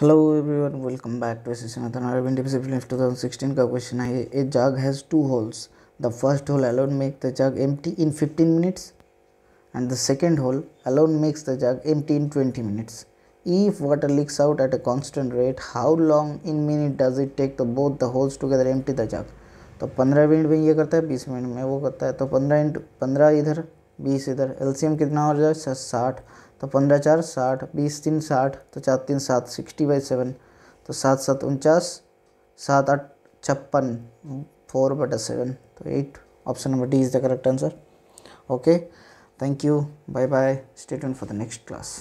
hello everyone welcome back to एसनाथन का question है a jug has two holes the first hole alone make the jug एम in 15 minutes and the second hole alone makes the jug एम in 20 minutes if water leaks out at a constant rate how long in minute does it take the both the holes together एम the jug तो पंद्रह minute में ये करता है बीस minute में वो करता है तो पंद्रह इंट पंद्रह इधर बीस इधर एल्सियम कितना हो जाए साठ तो पंद्रह चार साठ बीस तीन साठ तो चार तीन सात सिक्सटी बाई सेवन तो सात सात उनचास सात आठ छप्पन फोर बटा सेवन तो eight option number D is the correct answer okay thank you bye bye state for the next class